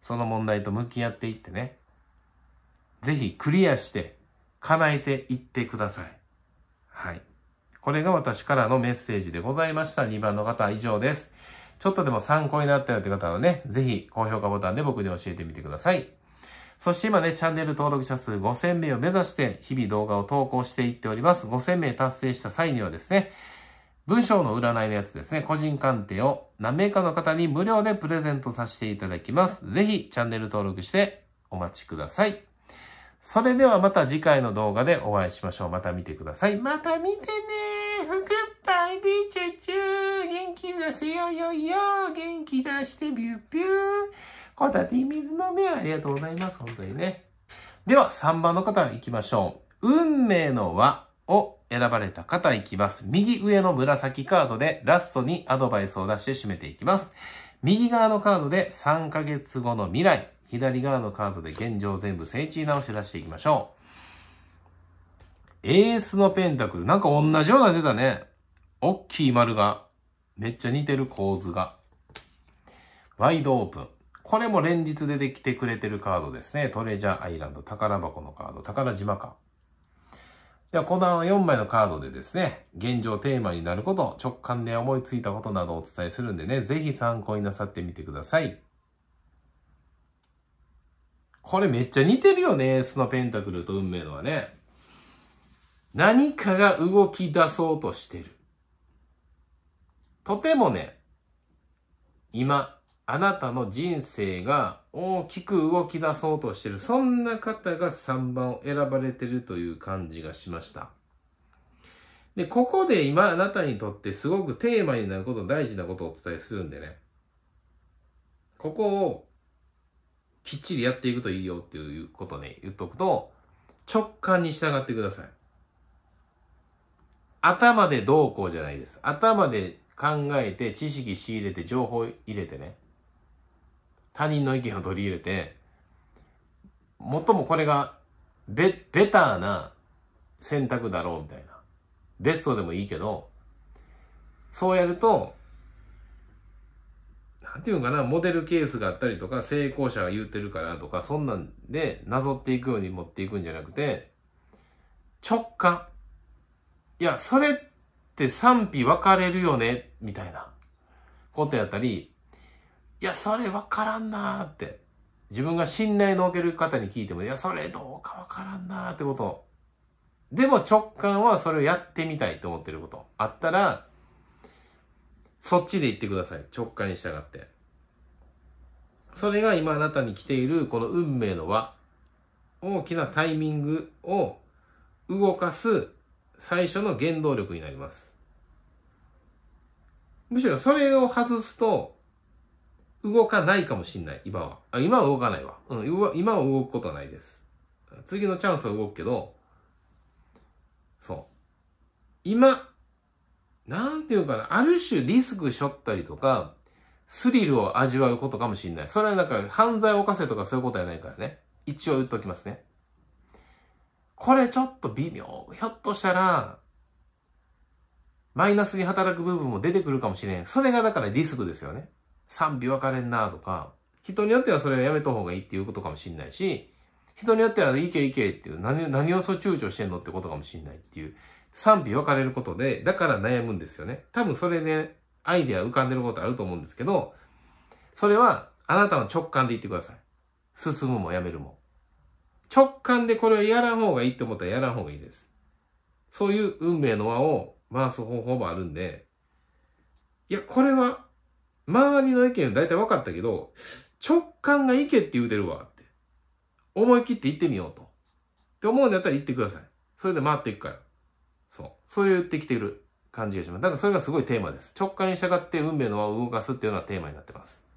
S1: その問題と向き合っていってね、ぜひクリアして叶えていってください。はい。これが私からのメッセージでございました。2番の方、以上です。ちょっとでも参考になったよって方はね、ぜひ高評価ボタンで僕に教えてみてください。そして今ね、チャンネル登録者数5000名を目指して、日々動画を投稿していっております。5000名達成した際にはですね、文章の占いのやつですね、個人鑑定を何名かの方に無料でプレゼントさせていただきます。ぜひチャンネル登録してお待ちください。それではまた次回の動画でお会いしましょう。また見てください。また見てねグッバイビーチュチュー元気出せよよよ元気出してビューピューこたて水の目ありがとうございます。本当にね。では、3番の方行きましょう。運命の輪を選ばれた方いきます。右上の紫カードでラストにアドバイスを出して締めていきます。右側のカードで3ヶ月後の未来、左側のカードで現状全部整地直して出していきましょう。エースのペンタクル。なんか同じような出たね。大きい丸が。めっちゃ似てる構図が。ワイドオープン。これも連日出てきてくれてるカードですね。トレジャーアイランド、宝箱のカード、宝島か。では、この4枚のカードでですね、現状テーマになること、直感で思いついたことなどをお伝えするんでね、ぜひ参考になさってみてください。これめっちゃ似てるよね、スのペンタクルと運命のはね。何かが動き出そうとしてる。とてもね、今、あなたの人生が大きく動き出そうとしてる。そんな方が3番を選ばれてるという感じがしました。で、ここで今あなたにとってすごくテーマになること、大事なことをお伝えするんでね。ここをきっちりやっていくといいよっていうことね、言っとくと、直感に従ってください。頭でどうこうじゃないです。頭で考えて、知識仕入れて、情報入れてね。他人の意見を取り入れて、最もこれがベ、ベターな選択だろうみたいな。ベストでもいいけど、そうやると、なんていうかな、モデルケースがあったりとか、成功者が言うてるからとか、そんなんで、なぞっていくように持っていくんじゃなくて、直感。いや、それって賛否分かれるよね、みたいなことやったり、いや、それ分からんなーって。自分が信頼のおける方に聞いても、いや、それどうか分からんなーってこと。でも直感はそれをやってみたいと思ってること。あったら、そっちで言ってください。直感に従って。それが今あなたに来ているこの運命の輪。大きなタイミングを動かす最初の原動力になります。むしろそれを外すと、動かないかもしんない、今は。あ、今は動かないわ。うん、今は動くことはないです。次のチャンスは動くけど、そう。今、なんていうかな、ある種リスクしょったりとか、スリルを味わうことかもしんない。それはなんか犯罪を犯せとかそういうことはないからね。一応言っておきますね。これちょっと微妙。ひょっとしたら、マイナスに働く部分も出てくるかもしれん。それがだからリスクですよね。賛否分かれんなとか、人によってはそれをやめた方がいいっていうことかもしんないし、人によっては、いけいけっていう、何、何をそう躊躇してんのってことかもしんないっていう、賛否分かれることで、だから悩むんですよね。多分それで、ね、アイデア浮かんでることあると思うんですけど、それは、あなたの直感で言ってください。進むもやめるも。直感でこれはやらん方がいいって思ったらやらん方がいいです。そういう運命の輪を回す方法もあるんで、いや、これは周りの意見大体分かったけど、直感がいけって言うてるわって。思い切って行ってみようと。って思うんだったら行ってください。それで回っていくから。そう。それを言ってきてる感じがします。だからそれがすごいテーマです。直感に従って運命の輪を動かすっていうのはテーマになってます。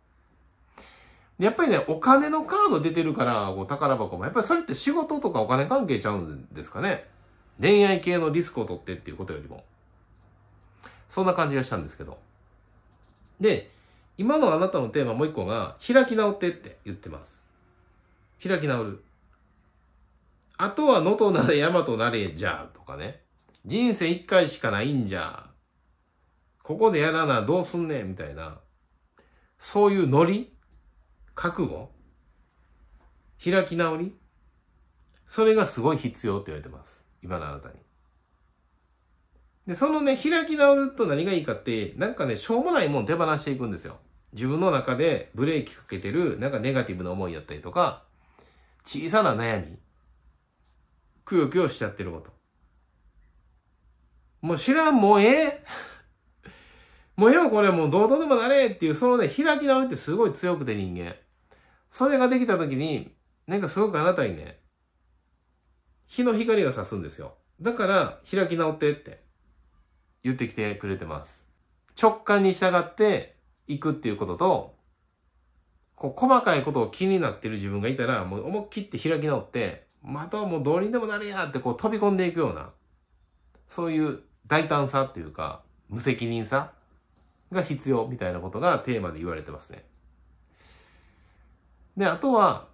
S1: やっぱりね、お金のカード出てるから、こう宝箱も、やっぱりそれって仕事とかお金関係ちゃうんですかね。恋愛系のリスクを取ってっていうことよりも。そんな感じがしたんですけど。で、今のあなたのテーマもう一個が、開き直ってって言ってます。開き直る。あとは野となれ山となれじゃとかね。人生一回しかないんじゃここでやらなどうすんねんみたいな。そういうノリ覚悟開き直りそれがすごい必要って言われてます。今のあなたに。で、そのね、開き直ると何がいいかって、なんかね、しょうもないもん手放していくんですよ。自分の中でブレーキかけてる、なんかネガティブな思いだったりとか、小さな悩み、くよくよしちゃってること。もう知らん、もうええもうええわ、これ、もうどうとでもなれっていう、そのね、開き直りってすごい強くて人間。それができた時に、なんかすごくあなたにね、日の光が差すんですよ。だから、開き直ってって。言ってきてくれてます。直感に従っていくっていうことと、こう細かいことを気になってる自分がいたら、もう思いっきって開き直って、またもうどうにでもなるやってこう飛び込んでいくような、そういう大胆さっていうか、無責任さが必要みたいなことがテーマで言われてますね。で、あとは、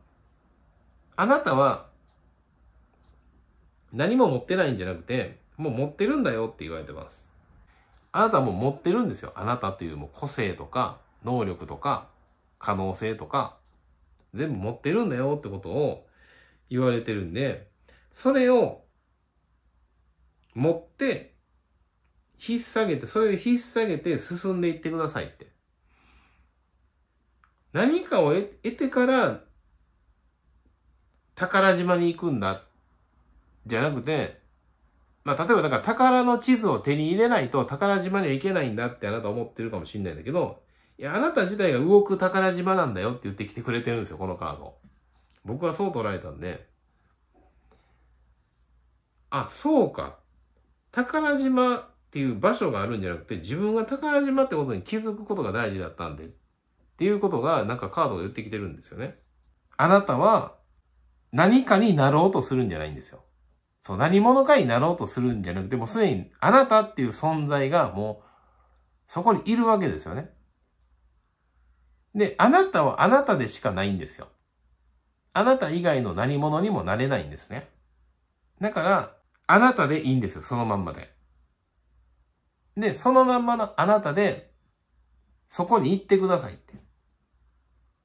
S1: あなたは何も持ってないんじゃなくて、もう持ってるんだよって言われてます。あなたも持ってるんですよ。あなたっていうもう個性とか、能力とか、可能性とか、全部持ってるんだよってことを言われてるんで、それを持って、引っ下げて、それを引っ下げて進んでいってくださいって。何かを得てから宝島に行くんだ、じゃなくて、まあ、例えばだから宝の地図を手に入れないと宝島には行けないんだってあなた思ってるかもしんないんだけど、いや、あなた自体が動く宝島なんだよって言ってきてくれてるんですよ、このカード。僕はそう捉えたんで。あ、そうか。宝島っていう場所があるんじゃなくて、自分が宝島ってことに気づくことが大事だったんで、っていうことがなんかカードが言ってきてるんですよね。あなたは何かになろうとするんじゃないんですよ。そう、何者かになろうとするんじゃなくて、もうすでにあなたっていう存在がもう、そこにいるわけですよね。で、あなたはあなたでしかないんですよ。あなた以外の何者にもなれないんですね。だから、あなたでいいんですよ、そのまんまで。で、そのまんまのあなたで、そこに行ってくださいって。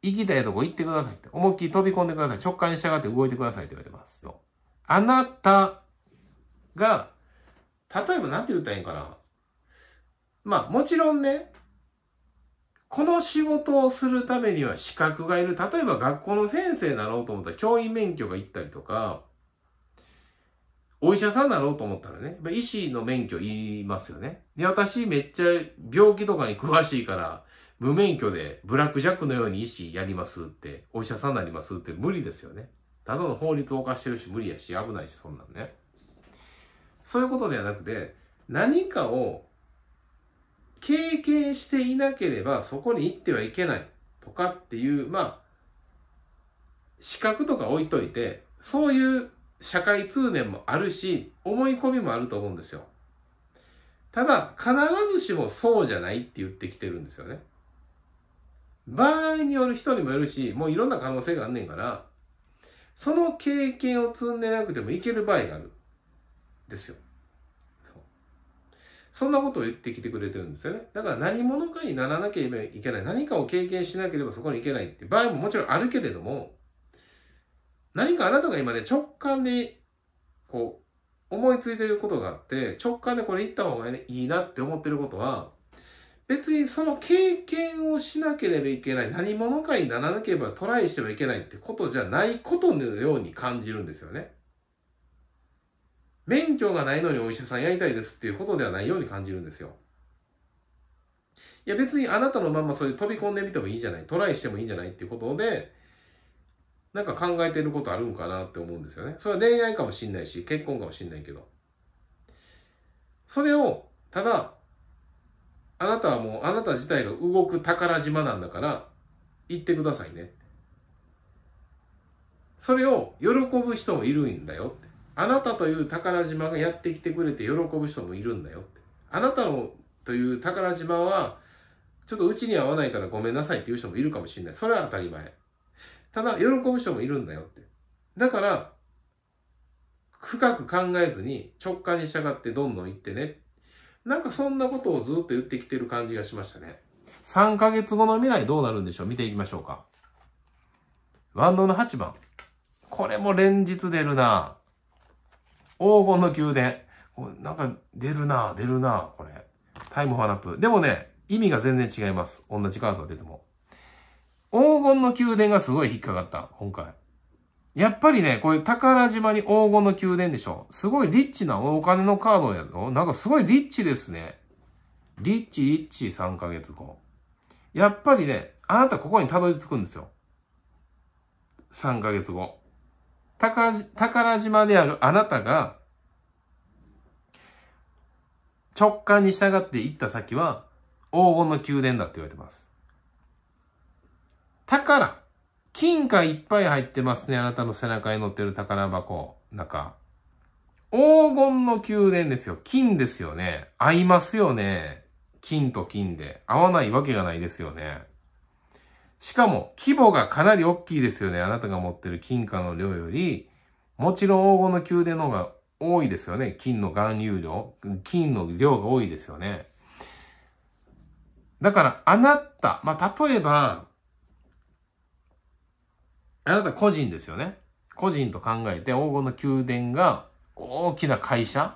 S1: 行きたいとこ行ってくださいって。思いっきり飛び込んでください。直感に従って動いてくださいって言われてますよ。あなたが、例えば何て言ったらいいんかな。まあ、もちろんね、この仕事をするためには資格がいる。例えば学校の先生になろうと思ったら教員免許がいったりとか、お医者さんになろうと思ったらね、医師の免許言いますよね。で、私めっちゃ病気とかに詳しいから、無免許でブラックジャックのように医師やりますって、お医者さんになりますって無理ですよね。ただの法律を犯してるし無理やし危ないしそんなんね。そういうことではなくて、何かを経験していなければそこに行ってはいけないとかっていう、まあ、資格とか置いといて、そういう社会通念もあるし、思い込みもあると思うんですよ。ただ、必ずしもそうじゃないって言ってきてるんですよね。場合による人にもよるし、もういろんな可能性があんねんから、その経験を積んでなくてもいける場合がある。ですよ。そんなことを言ってきてくれてるんですよね。だから何者かにならなければいけない。何かを経験しなければそこに行けないって場合ももちろんあるけれども、何かあなたが今ね、直感で、こう、思いついてることがあって、直感でこれ行った方がいいなって思ってることは、別にその経験をしなければいけない、何者かにならなければトライしてはいけないってことじゃないことのように感じるんですよね。免許がないのにお医者さんやりたいですっていうことではないように感じるんですよ。いや別にあなたのままそれ飛び込んでみてもいいんじゃないトライしてもいいんじゃないっていうことで、なんか考えてることあるんかなって思うんですよね。それは恋愛かもしんないし、結婚かもしんないけど。それを、ただ、あなたはもう、あなた自体が動く宝島なんだから、行ってくださいねって。それを喜ぶ人もいるんだよって。あなたという宝島がやってきてくれて喜ぶ人もいるんだよって。あなたのという宝島は、ちょっとうちに合わないからごめんなさいっていう人もいるかもしれない。それは当たり前。ただ、喜ぶ人もいるんだよって。だから、深く考えずに直感に従ってどんどん行ってね。なんかそんなことをずっと言ってきてる感じがしましたね。3ヶ月後の未来どうなるんでしょう見ていきましょうか。ワンドの8番。これも連日出るな黄金の宮殿。なんか出るな出るなこれ。タイムファナップ。でもね、意味が全然違います。同じカードが出ても。黄金の宮殿がすごい引っかかった、今回。やっぱりね、これ宝島に黄金の宮殿でしょ。すごいリッチなお金のカードやのなんかすごいリッチですね。リッチ、リッチ、3ヶ月後。やっぱりね、あなたここにたどり着くんですよ。3ヶ月後。宝、宝島であるあなたが、直感に従って行った先は、黄金の宮殿だって言われてます。宝。金貨いっぱい入ってますね。あなたの背中に乗ってる宝箱、中。黄金の宮殿ですよ。金ですよね。合いますよね。金と金で。合わないわけがないですよね。しかも、規模がかなり大きいですよね。あなたが持ってる金貨の量より、もちろん黄金の宮殿の方が多いですよね。金の含有量、金の量が多いですよね。だから、あなた、まあ、例えば、あなた個人ですよね。個人と考えて黄金の宮殿が大きな会社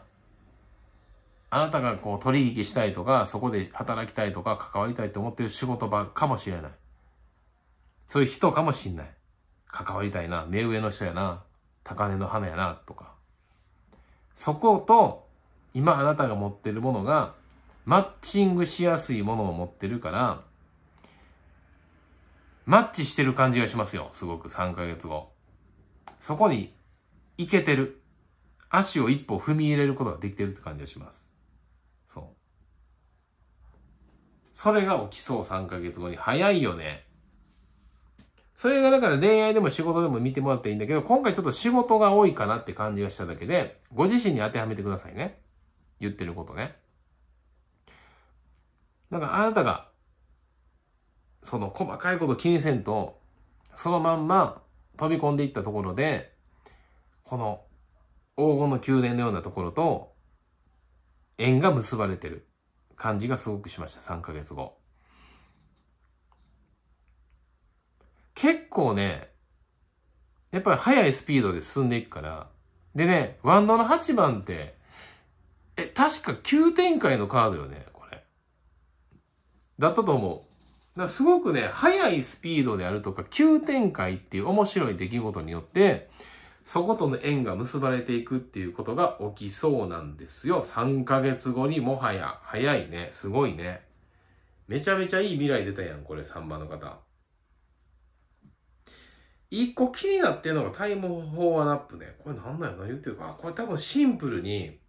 S1: あなたがこう取引したいとか、そこで働きたいとか、関わりたいと思ってる仕事場かもしれない。そういう人かもしれない。関わりたいな、目上の人やな、高根の花やな、とか。そこと、今あなたが持ってるものが、マッチングしやすいものを持ってるから、マッチしてる感じがしますよ。すごく3ヶ月後。そこに行けてる。足を一歩踏み入れることができてるって感じがします。そう。それが起きそう3ヶ月後に。早いよね。それがだから恋愛でも仕事でも見てもらっていいんだけど、今回ちょっと仕事が多いかなって感じがしただけで、ご自身に当てはめてくださいね。言ってることね。だからあなたがその細かいこと気にせんと、そのまんま飛び込んでいったところで、この黄金の宮殿のようなところと、縁が結ばれてる感じがすごくしました、3ヶ月後。結構ね、やっぱり速いスピードで進んでいくから、でね、ワンドの8番って、え、確か急展開のカードよね、これ。だったと思う。だすごくね、速いスピードであるとか、急展開っていう面白い出来事によって、そことの縁が結ばれていくっていうことが起きそうなんですよ。3ヶ月後にもはや、早いね。すごいね。めちゃめちゃいい未来出たやん、これ、3番の方。一個気になってるのがタイムフォアナップね。これなんだよ、何言ってるか。これ多分シンプルに、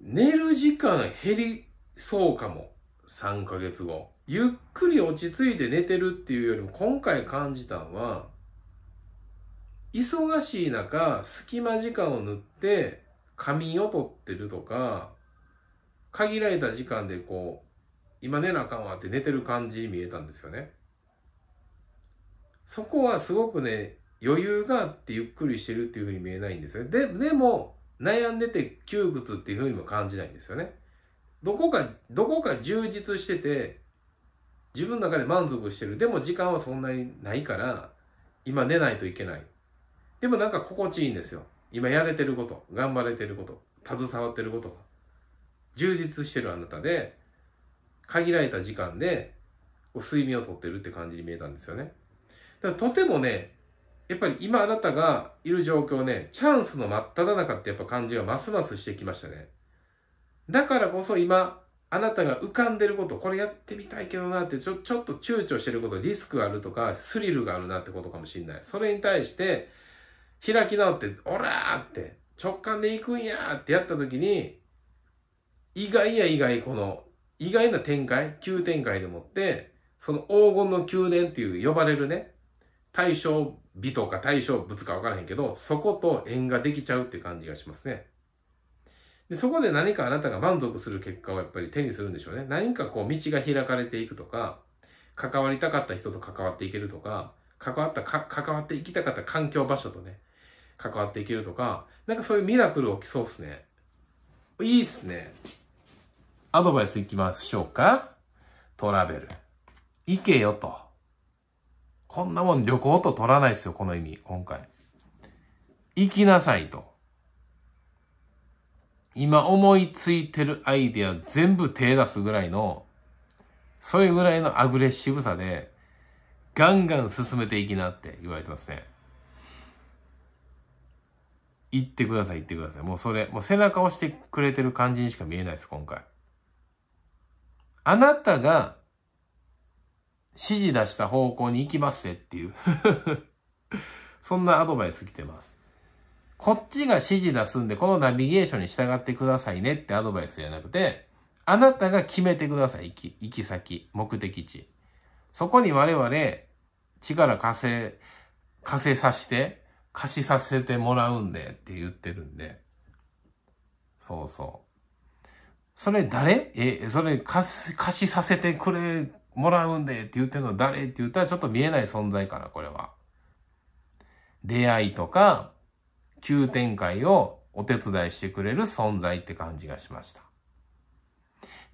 S1: 寝る時間減りそうかも。3ヶ月後。ゆっくり落ち着いて寝てるっていうよりも今回感じたんは、忙しい中、隙間時間を塗って仮眠をとってるとか、限られた時間でこう、今寝なあかんわって寝てる感じに見えたんですよね。そこはすごくね、余裕があってゆっくりしてるっていうふうに見えないんですよね。で、でも、悩んでて窮屈っていうふうにも感じないんですよね。どこか、どこか充実してて、自分の中で満足してる。でも時間はそんなにないから、今寝ないといけない。でもなんか心地いいんですよ。今やれてること、頑張れてること、携わってることが。充実してるあなたで、限られた時間で、睡眠をとってるって感じに見えたんですよね。だからとてもね、やっぱり今あなたがいる状況ね、チャンスの真っ只中ってやっぱ感じがますますしてきましたね。だからこそ今、あなたが浮かんでること、これやってみたいけどなって、ちょ、ちょっと躊躇してること、リスクがあるとか、スリルがあるなってことかもしんない。それに対して、開き直って、おらーって、直感で行くんやーってやった時に、意外や意外、この、意外な展開、急展開でもって、その黄金の宮殿っていう呼ばれるね、対象美とか対象物か分からへんけど、そこと縁ができちゃうって感じがしますね。で、そこで何かあなたが満足する結果をやっぱり手にするんでしょうね。何かこう道が開かれていくとか、関わりたかった人と関わっていけるとか、関わったか、関わっていきたかった環境場所とね、関わっていけるとか、なんかそういうミラクル起きそうっすね。いいっすね。アドバイスいきましょうか。トラベル。行けよと。こんなもん旅行と取らないっすよ、この意味、今回。行きなさいと。今思いついてるアイデア全部手出すぐらいの、そういうぐらいのアグレッシブさで、ガンガン進めていきなって言われてますね。言ってください、言ってください。もうそれ、もう背中押してくれてる感じにしか見えないです、今回。あなたが指示出した方向に行きますぜっていう そんなアドバイス来てます。こっちが指示出すんで、このナビゲーションに従ってくださいねってアドバイスじゃなくて、あなたが決めてください。行き、行き先、目的地。そこに我々、力稼い、稼さして、貸しさせてもらうんでって言ってるんで。そうそう。それ誰え、それ貸しさせてくれ、もらうんでって言ってるの誰って言ったらちょっと見えない存在かな、これは。出会いとか、急展開をお手伝いしてくれる存在って感じがしました。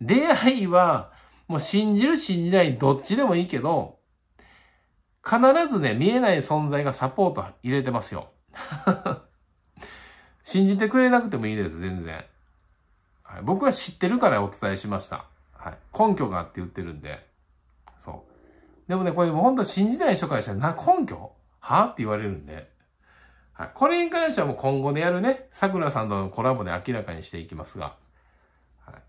S1: 出会いは、もう信じる信じないどっちでもいいけど、必ずね、見えない存在がサポート入れてますよ。信じてくれなくてもいいです、全然。はい、僕は知ってるからお伝えしました。はい、根拠があって言ってるんで。そう。でもね、これもうほんと信じない人からしたら、な、根拠はって言われるんで。はい。これに関してはもう今後でやるね、桜さんとのコラボで明らかにしていきますが、はい。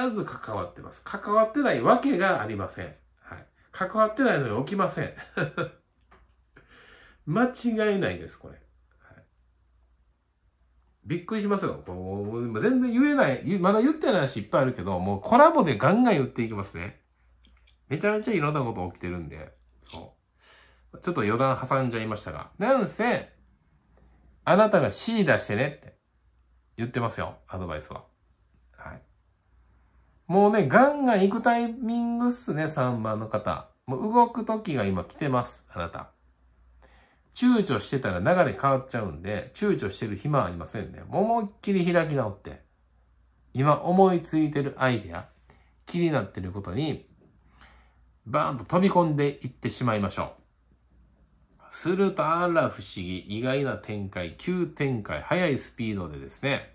S1: 必ず関わってます。関わってないわけがありません。はい。関わってないのに起きません。間違いないです、これ。はい、びっくりしますよ。もう全然言えない、まだ言ってないしいっぱいあるけど、もうコラボでガンガン言っていきますね。めちゃめちゃいろんなこと起きてるんで、そう。ちょっと余談挟んじゃいましたが、なんせ、あなたが指示出してねって言ってますよ、アドバイスは。はい。もうね、ガンガン行くタイミングっすね、3番の方。もう動く時が今来てます、あなた。躊躇してたら流れ変わっちゃうんで、躊躇してる暇はありませんね。思いっきり開き直って、今思いついてるアイデア、気になってることに、バーンと飛び込んでいってしまいましょう。すると、あら不思議、意外な展開、急展開、速いスピードでですね、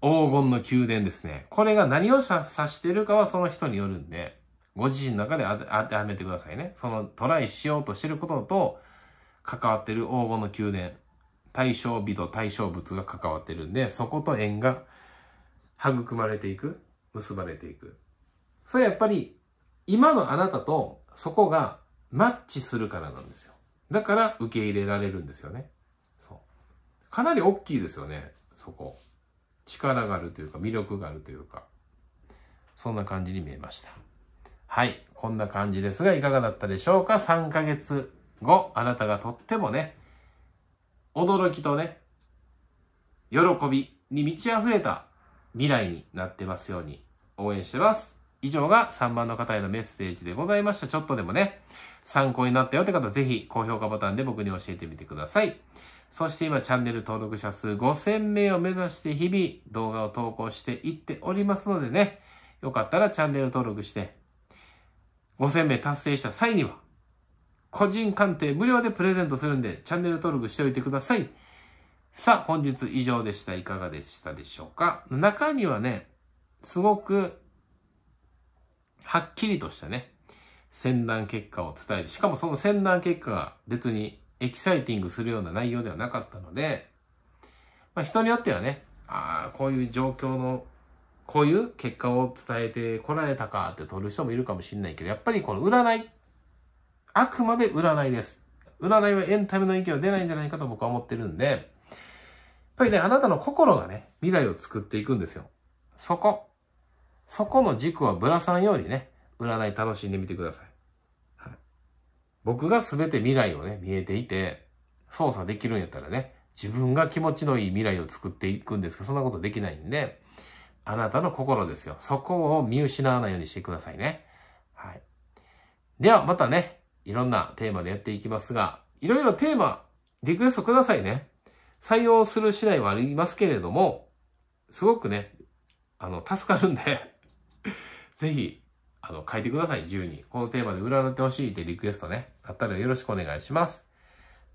S1: 黄金の宮殿ですね。これが何を指してるかはその人によるんで、ご自身の中で当てはめてくださいね。そのトライしようとしてることと、関わってる黄金の宮殿、対象美と対象物が関わってるんで、そこと縁が育まれていく、結ばれていく。それやっぱり、今のあなたとそこがマッチするからなんですよ。だから受け入れられるんですよね。そう。かなり大きいですよね、そこ。力があるというか、魅力があるというか。そんな感じに見えました。はい。こんな感じですが、いかがだったでしょうか ?3 ヶ月後、あなたがとってもね、驚きとね、喜びに満ち溢れた未来になってますように応援してます。以上が3番の方へのメッセージでございました。ちょっとでもね、参考になったよって方、ぜひ高評価ボタンで僕に教えてみてください。そして今チャンネル登録者数5000名を目指して日々動画を投稿していっておりますのでね、よかったらチャンネル登録して、5000名達成した際には、個人鑑定無料でプレゼントするんで、チャンネル登録しておいてください。さあ、本日以上でした。いかがでしたでしょうか中にはね、すごくはっきりとしたね、宣断結果を伝えて、しかもその宣断結果が別にエキサイティングするような内容ではなかったので、まあ、人によってはね、ああ、こういう状況の、こういう結果を伝えてこられたかって取る人もいるかもしれないけど、やっぱりこの占い、あくまで占いです。占いはエンタメの意見は出ないんじゃないかと僕は思ってるんで、やっぱりね、あなたの心がね、未来を作っていくんですよ。そこ。そこの軸はぶらさんようにね、占い楽しんでみてください。はい、僕が全て未来をね、見えていて、操作できるんやったらね、自分が気持ちのいい未来を作っていくんですけど、そんなことできないんで、あなたの心ですよ。そこを見失わないようにしてくださいね。はい。では、またね、いろんなテーマでやっていきますが、いろいろテーマ、リクエストくださいね。採用する次第はありますけれども、すごくね、あの、助かるんで ぜひ、あの、書いてください、自由に。このテーマで占ってほしいってリクエストね。あったらよろしくお願いします。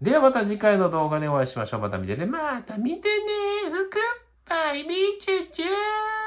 S1: ではまた次回の動画でお会いしましょう。また見てね。また見てね。ふくっぱい、みちゅちゅー。